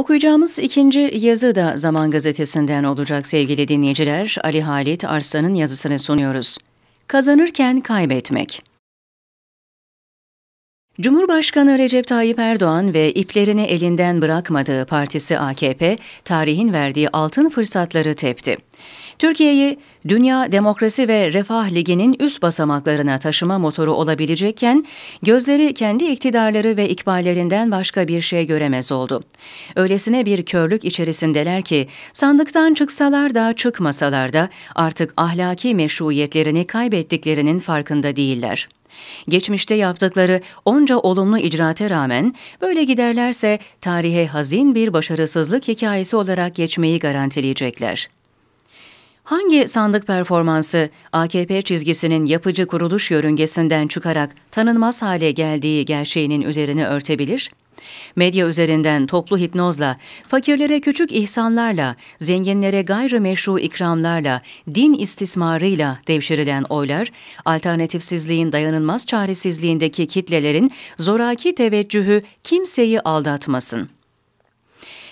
Okuyacağımız ikinci yazı da Zaman Gazetesi'nden olacak sevgili dinleyiciler. Ali Halit Arslan'ın yazısını sunuyoruz. Kazanırken kaybetmek. Cumhurbaşkanı Recep Tayyip Erdoğan ve iplerini elinden bırakmadığı partisi AKP, tarihin verdiği altın fırsatları tepti. Türkiye'yi Dünya Demokrasi ve Refah Ligi'nin üst basamaklarına taşıma motoru olabilecekken gözleri kendi iktidarları ve ikballerinden başka bir şey göremez oldu. Öylesine bir körlük içerisindeler ki sandıktan çıksalar da çıkmasalar da artık ahlaki meşruiyetlerini kaybettiklerinin farkında değiller. Geçmişte yaptıkları onca olumlu icraate rağmen böyle giderlerse tarihe hazin bir başarısızlık hikayesi olarak geçmeyi garantileyecekler. Hangi sandık performansı AKP çizgisinin yapıcı kuruluş yörüngesinden çıkarak tanınmaz hale geldiği gerçeğinin üzerine örtebilir? Medya üzerinden toplu hipnozla, fakirlere küçük ihsanlarla, zenginlere gayrimeşru ikramlarla, din istismarıyla devşirilen oylar, alternatifsizliğin dayanılmaz çaresizliğindeki kitlelerin zoraki teveccühü kimseyi aldatmasın.''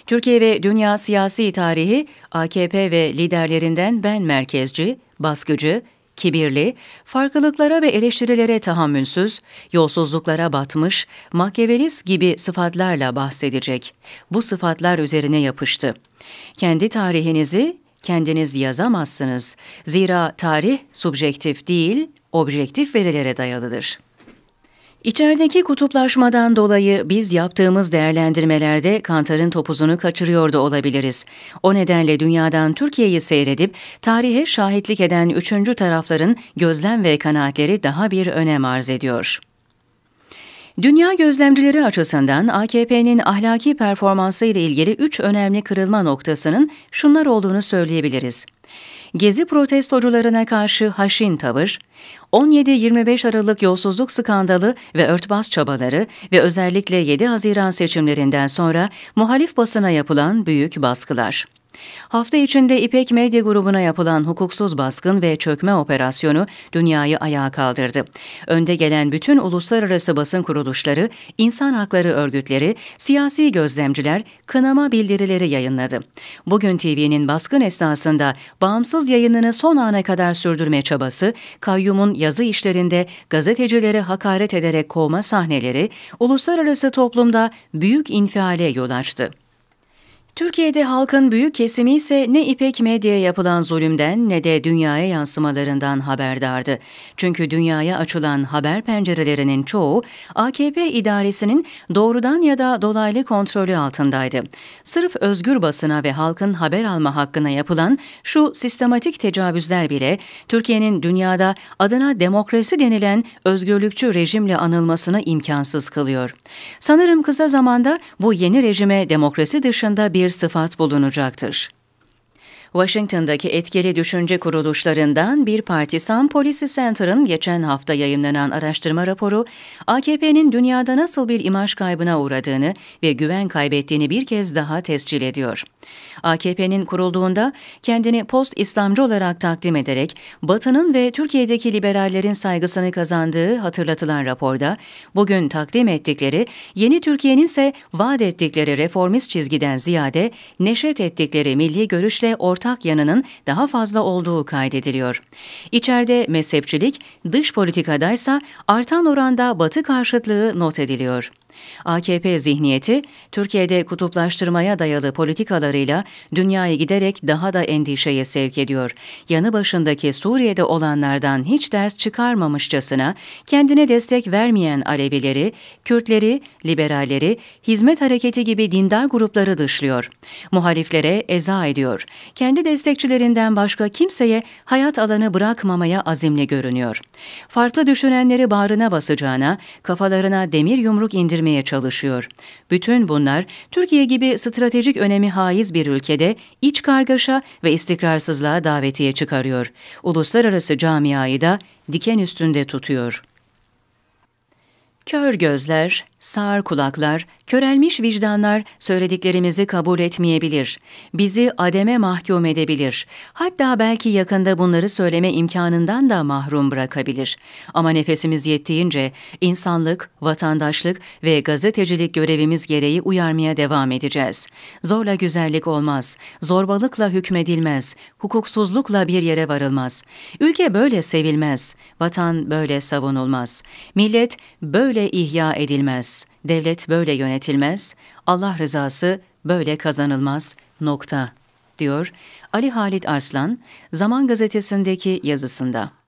Türkiye ve dünya siyasi tarihi AKP ve liderlerinden ben merkezci, baskıcı, kibirli, farklılıklara ve eleştirilere tahammülsüz, yolsuzluklara batmış, mahkemelis gibi sıfatlarla bahsedecek. Bu sıfatlar üzerine yapıştı. Kendi tarihinizi kendiniz yazamazsınız. Zira tarih subjektif değil, objektif verilere dayalıdır.'' İçerideki kutuplaşmadan dolayı biz yaptığımız değerlendirmelerde Kantar'ın topuzunu kaçırıyor da olabiliriz. O nedenle dünyadan Türkiye'yi seyredip tarihe şahitlik eden üçüncü tarafların gözlem ve kanaatleri daha bir önem arz ediyor. Dünya gözlemcileri açısından AKP'nin ahlaki performansı ile ilgili üç önemli kırılma noktasının şunlar olduğunu söyleyebiliriz. Gezi protestocularına karşı haşin tavır, 17-25 Aralık yolsuzluk skandalı ve örtbas çabaları ve özellikle 7 Haziran seçimlerinden sonra muhalif basına yapılan büyük baskılar. Hafta içinde İpek Medya grubuna yapılan hukuksuz baskın ve çökme operasyonu dünyayı ayağa kaldırdı. Önde gelen bütün uluslararası basın kuruluşları, insan hakları örgütleri, siyasi gözlemciler kınama bildirileri yayınladı. Bugün TV'nin baskın esnasında bağımsız yayınını son ana kadar sürdürme çabası, kayyumun yazı işlerinde gazetecilere hakaret ederek kovma sahneleri, uluslararası toplumda büyük infiale yol açtı. Türkiye'de halkın büyük kesimi ise ne İpek Medya'ya yapılan zulümden ne de dünyaya yansımalarından haberdardı. Çünkü dünyaya açılan haber pencerelerinin çoğu AKP idaresinin doğrudan ya da dolaylı kontrolü altındaydı. Sırf özgür basına ve halkın haber alma hakkına yapılan şu sistematik tecavüzler bile Türkiye'nin dünyada adına demokrasi denilen özgürlükçü rejimle anılmasını imkansız kılıyor. Sanırım kısa zamanda bu yeni rejime demokrasi dışında bir bir sıfat bulunacaktır. Washington'daki etkili düşünce kuruluşlarından bir partisan Policy Center'ın geçen hafta yayınlanan araştırma raporu, AKP'nin dünyada nasıl bir imaj kaybına uğradığını ve güven kaybettiğini bir kez daha tescil ediyor. AKP'nin kurulduğunda kendini post-İslamcı olarak takdim ederek Batı'nın ve Türkiye'deki liberallerin saygısını kazandığı hatırlatılan raporda, bugün takdim ettikleri yeni Türkiye'nin ise vaat ettikleri reformist çizgiden ziyade neşet ettikleri milli görüşle ortaya ortak yanının daha fazla olduğu kaydediliyor. İçeride mezhepçilik, dış politikadaysa artan oranda batı karşıtlığı not ediliyor. AKP zihniyeti, Türkiye'de kutuplaştırmaya dayalı politikalarıyla dünyayı giderek daha da endişeye sevk ediyor. Yanı başındaki Suriye'de olanlardan hiç ders çıkarmamışçasına kendine destek vermeyen Alevileri, Kürtleri, liberalleri, hizmet hareketi gibi dindar grupları dışlıyor. Muhaliflere eza ediyor. Kendi destekçilerinden başka kimseye hayat alanı bırakmamaya azimli görünüyor. Farklı düşünenleri bağrına basacağına, kafalarına demir yumruk indir geliştirmeye çalışıyor. Bütün bunlar Türkiye gibi stratejik önemi haiz bir ülkede iç kargaşa ve istikrarsızlığa davetiye çıkarıyor. Uluslararası camiayı da diken üstünde tutuyor. Kör gözler, Sağır kulaklar, körelmiş vicdanlar söylediklerimizi kabul etmeyebilir. Bizi ademe mahkum edebilir. Hatta belki yakında bunları söyleme imkanından da mahrum bırakabilir. Ama nefesimiz yettiğince insanlık, vatandaşlık ve gazetecilik görevimiz gereği uyarmaya devam edeceğiz. Zorla güzellik olmaz, zorbalıkla hükmedilmez, hukuksuzlukla bir yere varılmaz. Ülke böyle sevilmez, vatan böyle savunulmaz, millet böyle ihya edilmez edilmez. Devlet böyle yönetilmez. Allah rızası böyle kazanılmaz. Nokta diyor Ali Halit Arslan Zaman Gazetesi'ndeki yazısında.